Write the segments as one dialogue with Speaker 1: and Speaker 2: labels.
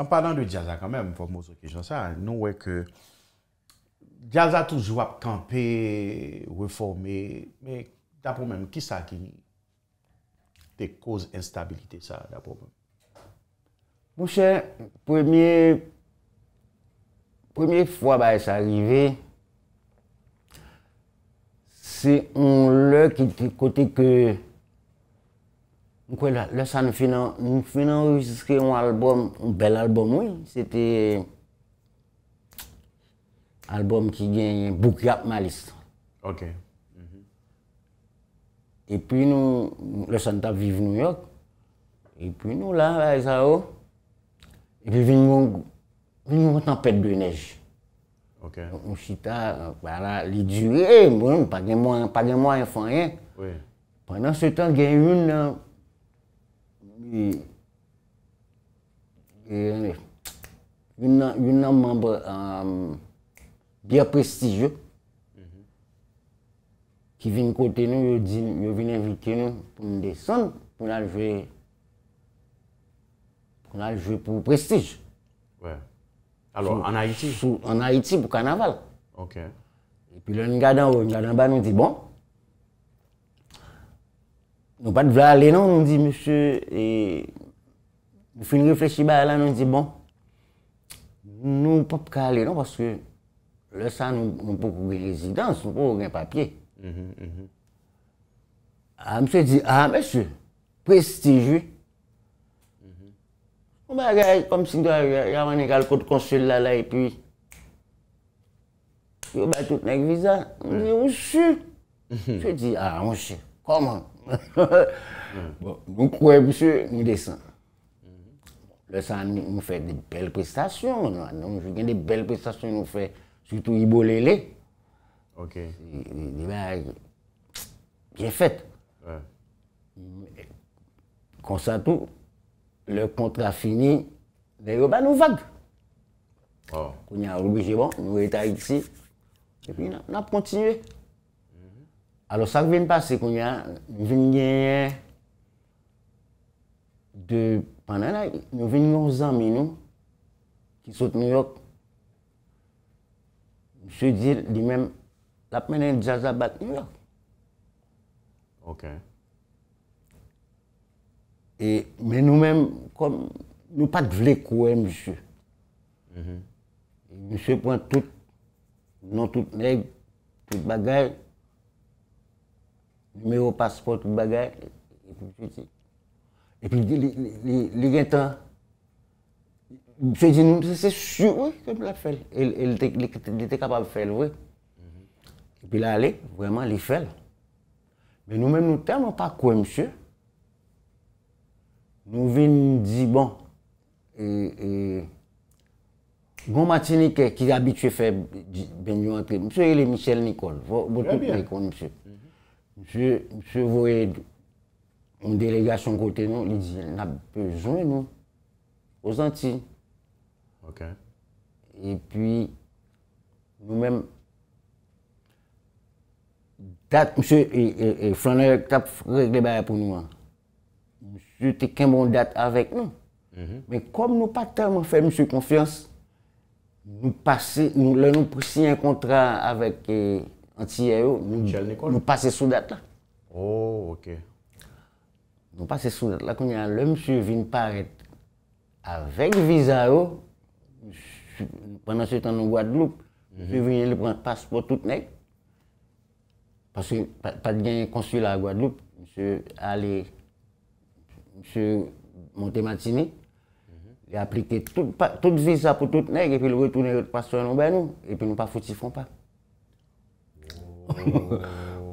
Speaker 1: An padan de Diasa kanmen, fòk mòs ok, jonsan, nou wè ke Diasa toujwa pkampè, reformè, mè dapò mèm, ki sa ki te kòz instabilite sa dapò mèm? Moussè, premiè, premiè fwa ba es arrivé, se on lè ki te kote ke Nkwen la, la sa nou finan ou, nou finan ou jiske yon alboum, yon bel alboum wè, sète... alboum ki genye Bukrap Maliste. Ok. E pwi nou, la san ta vive Nouyok, e pwi nou la, la e sa ou, oh. e pwi vin yon, vin yon tempèd de nej. Ok. Ou chita, wè la, li di, e, mwen, pa gen mwen, pa gen mwen yon fanyen. Oui. Pendan se tan gen yon, yon... Yon nan mamba biya prestij yo, ki vin kote nou, yo vin evite nou pou m deson pou nan jwe pou prestij. Wè, alo an Haiti? An Haiti pou kanaval. Ok. E pi lè yon gadan wè, yon gadan ba nou di bon. Nou pat vla ale nan, nou di monsye. E moun fin reflechi ba ala, nou di bon. Nou pap kale nan, paske le sa nou pou koube rezidans, nou pou koube gen papye. A monsye di, a monsye, prestijou. Ou ba gaye, kom sin do a gawane kal kout konsil lala, epi ou ba tout nèk viza. Monsye, ou sè? Monsye di, a monsye, koman? Bon, moun kouè boussè, moun desan. Lesan, moun fè de bel prestasyon. Moun fè de bel prestasyon, moun fè. Soutou Ibo Lele. Ok. Moun fè, jè fèt. Konsa tou, lè kontra fini, moun fè, nou fèk. Kou nye a roubi jè bon, moun fè ta iti. Moun fè, nou fè, nou fè. alo sa gwen pa se kwenye, nou venye gwenye de pananay, nou venye yon zanmi nou ki sot New York msè dir li men la penen jazabat New York ok e men nou men nou pat vle kouè msè msè pwant tout nou tout neg, tout bagay Mèro, pasport, tout bagay. Et puis, il dit, il y a un temps. Mse dit, c'est sûr, oui, il a fait. Il était capable de faire, oui. Et puis là, allez, vraiment, il a fait. Mais nous-mêmes, nous ne termons pas quoi, Mse. Nous vînes, nous disons, bon, e, e, bon matinique, qui habite fait, Mse, il est Michel Nicole. Vous pouvez le connaître, Mse. Mhm. Monsye, monsye voye on delega son kote nou, li di, nab bejoun nou, o zanti. Ok. E pi, nou men, dat monsye, e flaner tap fregle baye pou nou an. Monsye te kem bon dat avek nou. Men kom nou pa terman fe monsye konfians, nou pase, nou lè nou presi yon kontra avek e... nous passons sous date là. Oh, ok. Nous passons sous date là, l'homme vient paraître avec visa, pendant ce temps en Guadeloupe, je mhm. viens prendre prendre passeport tout net. Parce que pas de gain consulat à Guadeloupe, monsieur allé, monsieur monté matiné, il a appliqué toutes tout visa pour tout nèg et puis il retourne le passeport ben nous, et puis nous pas foutu font pas.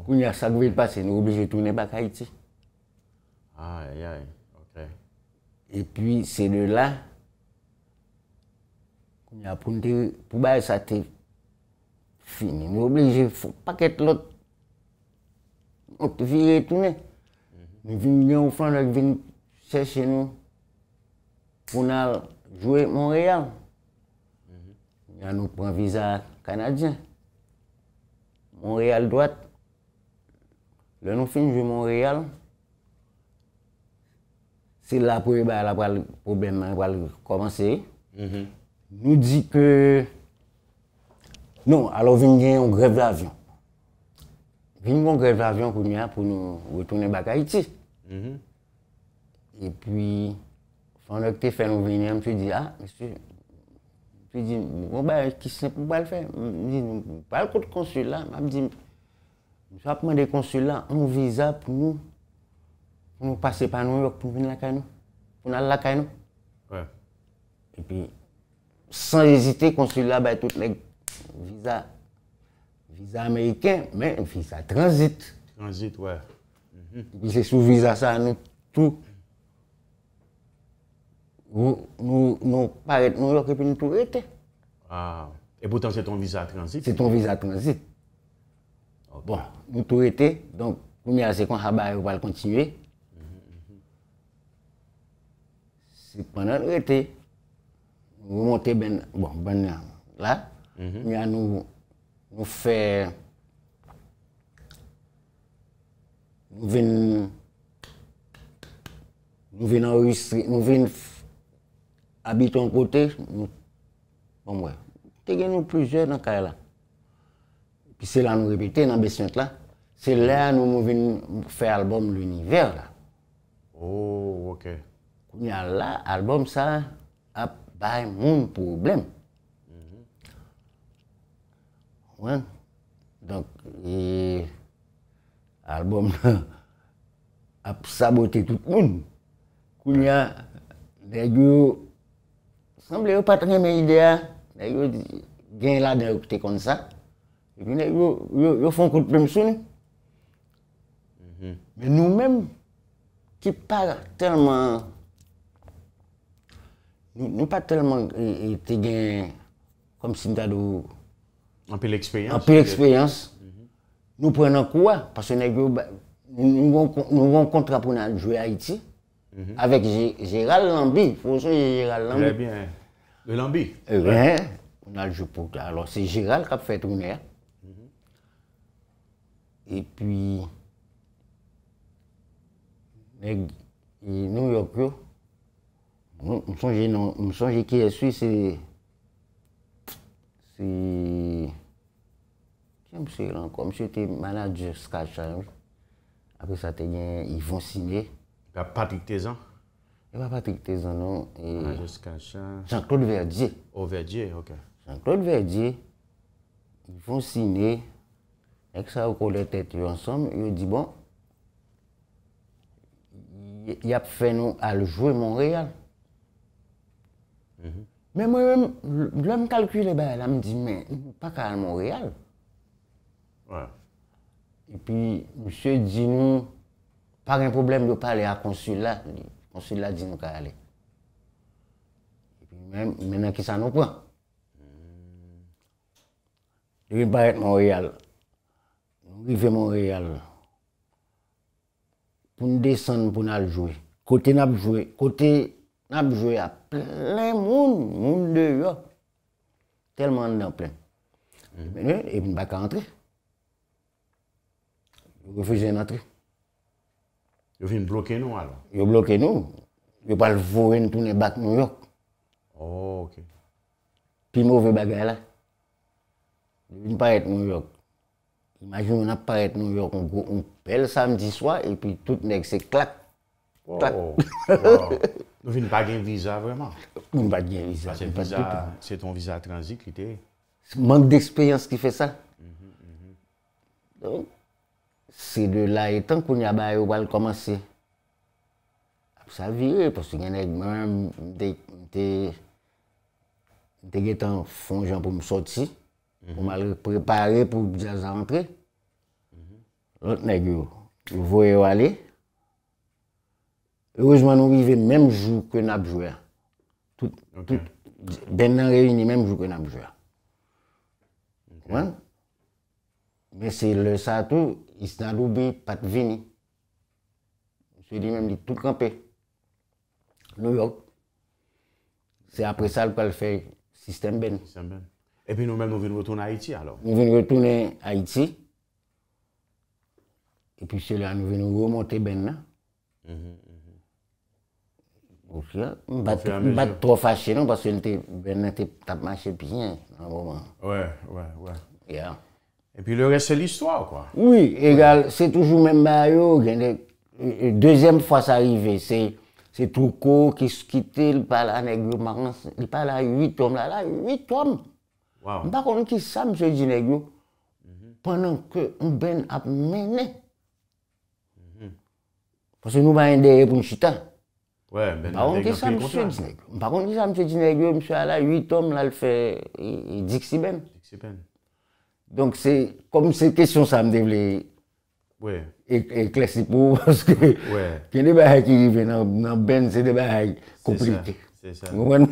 Speaker 1: Koun y a sakve l pase, nou oblije tounen baka iti. A, ah, ya, ya, ok. E pi, se de la, koun y a poun te, pou baye sa te, fini, nou oblije, fok paket lot, moun te vire tounen. Nou vin gen ou flan, nou vin chè chè nou, pou nan jowe Montreal. Mhm. Y a nou pranvizat kanadyen. Mon reyal dwat, lè nou finjou Mon reyal, se la pou e ba la pou bèm man kwa lè komanse, nou di ke, nou, alò vin gen yon grev l'avyon. Vin yon grev l'avyon pou nou wè tonen bak Haiti. E pwi, fan lè kte fè nou vin yon, msè di, ah, msè, Bi di, wou bon, ba, ki se pou bal fè? Bi di, wou bal kout konsulat? Mab di, jap man de konsulat, an viza pou nou, pou nou pase pa Nouyok pou vin lakay nou? Pou nan lakay nou? Wè. E pi, san ezite konsulat, wou ba, tout le viza, viza amèyken, men, viza transit. Transit, wè. Bi mm-hmm. se sou viza sa an nou, tout, wou, nou paret nou yok epi nou tou rete. Ah, e potan se ton visa transit? Se ton visa transit. Oh, bon, nou tou rete, donk, nou mi a zekon habare wale kontinue. Se ponan rete, nou remote ben, bon, ben nan la, mhm. mi a nou, nou fe, nou ven, nou ven, nou ven an ristri, nou ven f, Abiton kote, mwen mwen, te gen nou bon, pluje nan kaya la. Pi se la nou repete nan besmet la, se la nou mwen veni mwen fè albom l'univers la. Oh, ok. Kounya la, albom sa, ap bay moun poublem. Mm-hmm. Wè, donk, albom la, ap sabote tout moun. Kounya, dè diyo, Sanble yo patan gen men idea, gen lade akote kon sa, yo fon kont pè msou ni. Men nou men, ki pa telman, nou pa telman te gen kom sin ta do... Anpil ekspeyans. Anpil ekspeyans. Nou prenen kouwa, pasen ek yo, nou woun kontra pou nan jwe Haiti. Mhm. Avèk Gérald Lambi, fòsè jè Gérald Lambi. Vè lè bè, lè Lambi. Vè, eh ou nan jè pouk la. Alò, se Gérald kap fèt ou nè. E pwi, nou yòk yo, msòn jè ki yè swi, se, se, jè msè lan kom, jè te manad jè Skadchal. Avè sa te gen, yè yon sinè. Y ap Patrick Tézan? Y ap Patrick Tézan, non. Ah, Jean-Claude Verdier. Oh, Jean-Claude Verdier, y fon sine, ek sa ou kou lè tèt lè ansom, y ou di bon, y ap fè nou al jwè Montréal. Mè mwen, lè m kalkwile, mwen lè m di, mè, mwen pa kwa Montréal. Y pi, mwen se di nou, pas un problème, de parler à consulat. Le consulat dit nous qu'à aller. Et puis même, maintenant, qui ça nous prend Je vais être Montréal. Nous arrivons à Montréal. Pour nous descendre, pour nous jouer. Côté nous jouer. Côté nous joué à plein monde, monde dehors. Tellement de plein. Mm -hmm. Et nous ne pas entrer. Je refusé d'entrer. Yo vin bloke nou alon? Yo bloke nou. Yo pal vore nou tou ne bak nou yok. Oh, ok. Pi mou ve bagay la. Yo vin paret nou yok. Majou nan paret nou yok, on pelle samdi swa, epi tout nek se klak. Oh, oh. Yo vin bagen viza vreman? Non pa gen viza. Se ton viza transik, li te? Mank de ekspeyans ki fe sa. Ok? Se de la etan koun yaba yo wale komanse, ap sa vire, posi gen ek mwen mte mte mte getan fonjan pou msoti, pou mwen mhm. lè prepare pou dja zan entre, lè nèk yo, yo voye yo ale, e rozman ou vive mèm jou kwen ap jwa. Ben nan reuni mèm jou kwen ap jwa. Kwen? Mè se lè sa tou, Istan loupi pat vini. Se li menm li tout kampi. New York. Se apre sa l ko al fe sistem ben. Sistem ben. E pi nou menm nou ven retoun a Haiti alo? Nou ven retoun a Haiti. E pi se la nou ven nou remonte ben nan. Hmm. Ou se la. Mbat tro fache nan. Mbat tro fache nan. Bas se ben nan te tap mache pi. Ouè. Ouè. Et puis le reste c'est l'histoire, quoi. Oui, égale, c'est toujours même Bayo, deuxième fois c'est arrivé, c'est Troucault qui se quittait, il parlait à Négro, il parlait à 8 hommes, là 8 hommes, on parlait à M. Dinego, pendant qu'on ben ap mené. Mm-hmm. Parce que nous ben ender, on a eu un chitin. On parlait à M. Dinego, M. Alla, 8 hommes, il dit que c'est ben. Il dit que c'est ben. Donk se, kom se kesyon sa mde vle eklesi pou, pwenske, kwen de ba hay ki rive nan ben, se de ba hay komplite. Gouwen?